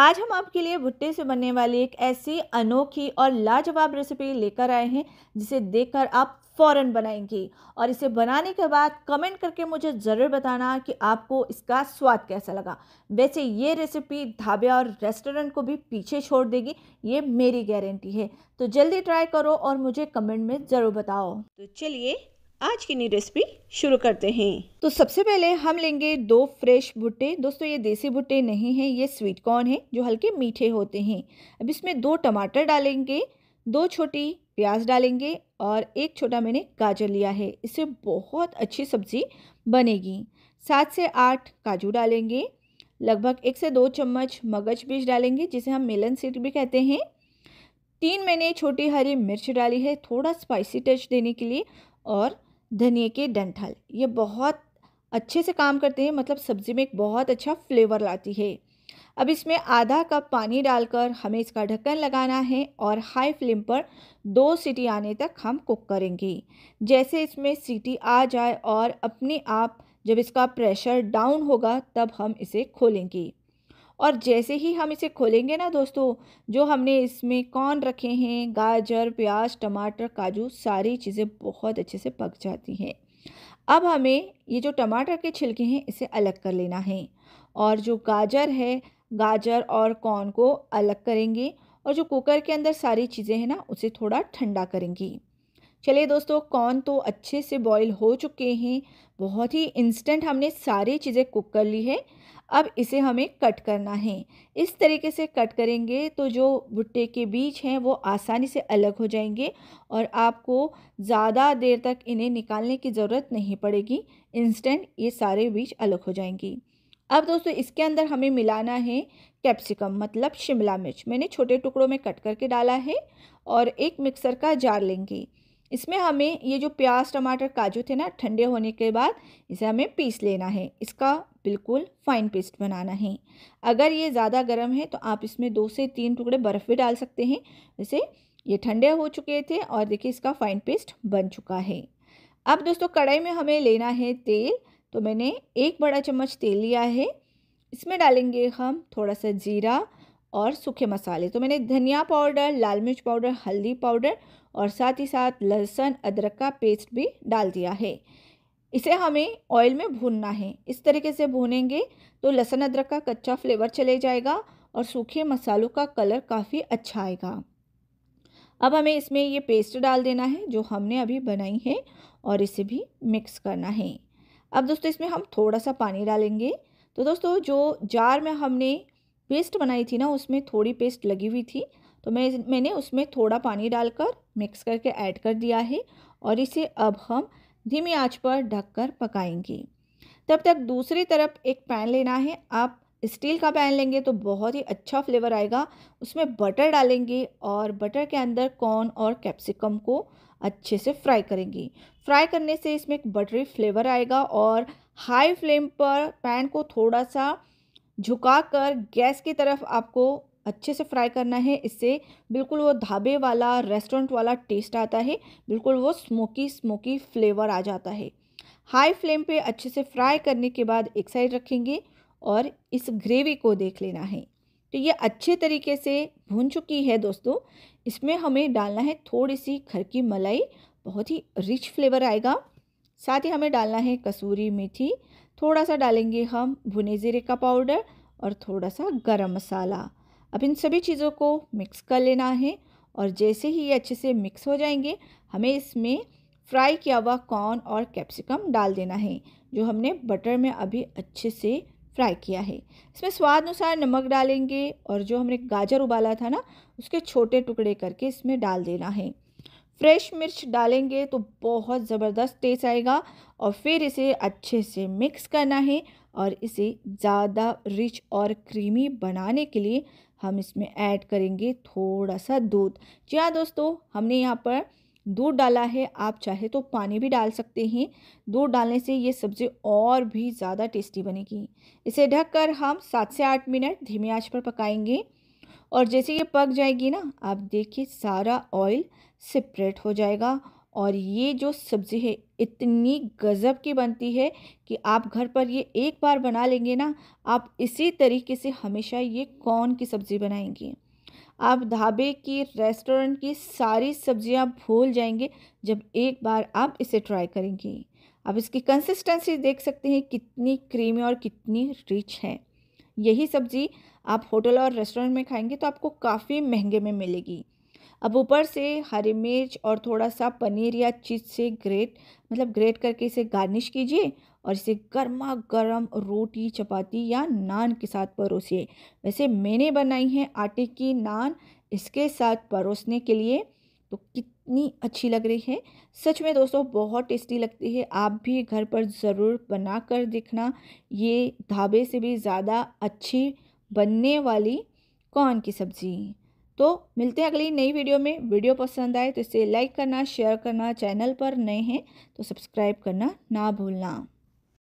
आज हम आपके लिए भुट्टे से बनने वाली एक ऐसी अनोखी और लाजवाब रेसिपी लेकर आए हैं जिसे देखकर आप फ़ौरन बनाएंगी और इसे बनाने के बाद कमेंट करके मुझे ज़रूर बताना कि आपको इसका स्वाद कैसा लगा वैसे ये रेसिपी ढाबे और रेस्टोरेंट को भी पीछे छोड़ देगी ये मेरी गारंटी है तो जल्दी ट्राई करो और मुझे कमेंट में ज़रूर बताओ तो चलिए आज की नई रेसिपी शुरू करते हैं तो सबसे पहले हम लेंगे दो फ्रेश भुट्टे दोस्तों ये देसी भुट्टे नहीं हैं ये स्वीट कॉर्न है जो हल्के मीठे होते हैं अब इसमें दो टमाटर डालेंगे दो छोटी प्याज डालेंगे और एक छोटा मैंने गाजर लिया है इससे बहुत अच्छी सब्ज़ी बनेगी सात से आठ काजू डालेंगे लगभग एक से दो चम्मच मगज बीज डालेंगे जिसे हम मेलन सीड भी कहते हैं तीन मैंने छोटी हरी मिर्च डाली है थोड़ा स्पाइसी टच देने के लिए और धनिए के डंठल ये बहुत अच्छे से काम करते हैं मतलब सब्ज़ी में एक बहुत अच्छा फ्लेवर लाती है अब इसमें आधा कप पानी डालकर हमें इसका ढक्कन लगाना है और हाई फ्लेम पर दो सीटी आने तक हम कुक करेंगे जैसे इसमें सीटी आ जाए और अपने आप जब इसका प्रेशर डाउन होगा तब हम इसे खोलेंगे और जैसे ही हम इसे खोलेंगे ना दोस्तों जो हमने इसमें कॉर्न रखे हैं गाजर प्याज टमाटर काजू सारी चीज़ें बहुत अच्छे से पक जाती हैं अब हमें ये जो टमाटर के छिलके हैं इसे अलग कर लेना है और जो गाजर है गाजर और कॉर्न को अलग करेंगे और जो कुकर के अंदर सारी चीज़ें हैं ना उसे थोड़ा ठंडा करेंगी चलिए दोस्तों कॉर्न तो अच्छे से बॉईल हो चुके हैं बहुत ही इंस्टेंट हमने सारी चीज़ें कुक कर ली है अब इसे हमें कट करना है इस तरीके से कट करेंगे तो जो भुट्टे के बीज हैं वो आसानी से अलग हो जाएंगे और आपको ज़्यादा देर तक इन्हें निकालने की ज़रूरत नहीं पड़ेगी इंस्टेंट ये सारे बीज अलग हो जाएंगी अब दोस्तों इसके अंदर हमें मिलाना है कैप्सिकम मतलब शिमला मिर्च मैंने छोटे टुकड़ों में कट करके डाला है और एक मिक्सर का जार लेंगी इसमें हमें ये जो प्याज टमाटर काजू थे ना ठंडे होने के बाद इसे हमें पीस लेना है इसका बिल्कुल फाइन पेस्ट बनाना है अगर ये ज़्यादा गर्म है तो आप इसमें दो से तीन टुकड़े बर्फ़ भी डाल सकते हैं वैसे ये ठंडे हो चुके थे और देखिए इसका फाइन पेस्ट बन चुका है अब दोस्तों कढ़ाई में हमें लेना है तेल तो मैंने एक बड़ा चम्मच तेल लिया है इसमें डालेंगे हम थोड़ा सा जीरा और सूखे मसाले तो मैंने धनिया पाउडर लाल मिर्च पाउडर हल्दी पाउडर और साथ ही साथ लहसुन अदरक का पेस्ट भी डाल दिया है इसे हमें ऑयल में भूनना है इस तरीके से भूनेंगे तो लहसुन अदरक का कच्चा फ्लेवर चले जाएगा और सूखे मसालों का कलर काफ़ी अच्छा आएगा अब हमें इसमें ये पेस्ट डाल देना है जो हमने अभी बनाई है और इसे भी मिक्स करना है अब दोस्तों इसमें हम थोड़ा सा पानी डालेंगे तो दोस्तों जो जार में हमने पेस्ट बनाई थी ना उसमें थोड़ी पेस्ट लगी हुई थी तो मैं मैंने उसमें थोड़ा पानी डालकर मिक्स करके ऐड कर दिया है और इसे अब हम धीमी आंच पर ढककर पकाएंगे तब तक दूसरी तरफ एक पैन लेना है आप स्टील का पैन लेंगे तो बहुत ही अच्छा फ्लेवर आएगा उसमें बटर डालेंगे और बटर के अंदर कॉर्न और कैप्सिकम को अच्छे से फ्राई करेंगे फ्राई करने से इसमें एक बटरी फ्लेवर आएगा और हाई फ्लेम पर पैन को थोड़ा सा झुकाकर गैस की तरफ आपको अच्छे से फ्राई करना है इससे बिल्कुल वो ढाबे वाला रेस्टोरेंट वाला टेस्ट आता है बिल्कुल वो स्मोकी स्मोकी फ्लेवर आ जाता है हाई फ्लेम पे अच्छे से फ्राई करने के बाद एक साइड रखेंगे और इस ग्रेवी को देख लेना है तो ये अच्छे तरीके से भून चुकी है दोस्तों इसमें हमें डालना है थोड़ी सी घर की मलाई बहुत ही रिच फ्लेवर आएगा साथ ही हमें डालना है कसूरी मेथी थोड़ा सा डालेंगे हम भुने जीरे का पाउडर और थोड़ा सा गरम मसाला अब इन सभी चीज़ों को मिक्स कर लेना है और जैसे ही ये अच्छे से मिक्स हो जाएंगे हमें इसमें फ्राई किया हुआ कॉर्न और कैप्सिकम डाल देना है जो हमने बटर में अभी अच्छे से फ्राई किया है इसमें स्वाद अनुसार नमक डालेंगे और जो हमने गाजर उबाला था ना उसके छोटे टुकड़े करके इसमें डाल देना है फ्रेश मिर्च डालेंगे तो बहुत ज़बरदस्त टेस्ट आएगा और फिर इसे अच्छे से मिक्स करना है और इसे ज़्यादा रिच और क्रीमी बनाने के लिए हम इसमें ऐड करेंगे थोड़ा सा दूध जी हाँ दोस्तों हमने यहाँ पर दूध डाला है आप चाहे तो पानी भी डाल सकते हैं दूध डालने से ये सब्ज़ी और भी ज़्यादा टेस्टी बनेगी इसे ढककर हम सात से आठ मिनट धीमी आंच पर पकाएंगे और जैसे ये पक जाएगी ना आप देखिए सारा ऑयल सेपरेट हो जाएगा और ये जो सब्ज़ी है इतनी गज़ब की बनती है कि आप घर पर ये एक बार बना लेंगे ना आप इसी तरीके से हमेशा ये कौन की सब्ज़ी बनाएंगी आप ढाबे की रेस्टोरेंट की सारी सब्जियां भूल जाएंगे जब एक बार आप इसे ट्राई करेंगे आप इसकी कंसिस्टेंसी देख सकते हैं कितनी क्रीमी और कितनी रिच है यही सब्ज़ी आप होटल और रेस्टोरेंट में खाएंगे तो आपको काफ़ी महंगे में मिलेगी अब ऊपर से हरी मिर्च और थोड़ा सा पनीर या चीज़ से ग्रेट मतलब ग्रेट करके इसे गार्निश कीजिए और इसे गर्मा गर्म रोटी चपाती या नान के साथ परोसिए वैसे मैंने बनाई है आटे की नान इसके साथ परोसने के लिए तो कितनी अच्छी लग रही है सच में दोस्तों बहुत टेस्टी लगती है आप भी घर पर ज़रूर बना कर देखना ये ढाबे से भी ज़्यादा अच्छी बनने वाली कौन की सब्ज़ी तो मिलते हैं अगली नई वीडियो में वीडियो पसंद आए तो इसे लाइक करना शेयर करना चैनल पर नए हैं तो सब्सक्राइब करना ना भूलना